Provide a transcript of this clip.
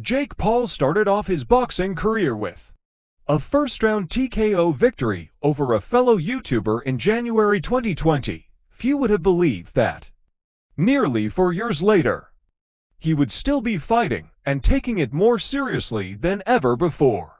Jake Paul started off his boxing career with a first-round TKO victory over a fellow YouTuber in January 2020. Few would have believed that. Nearly four years later, he would still be fighting and taking it more seriously than ever before.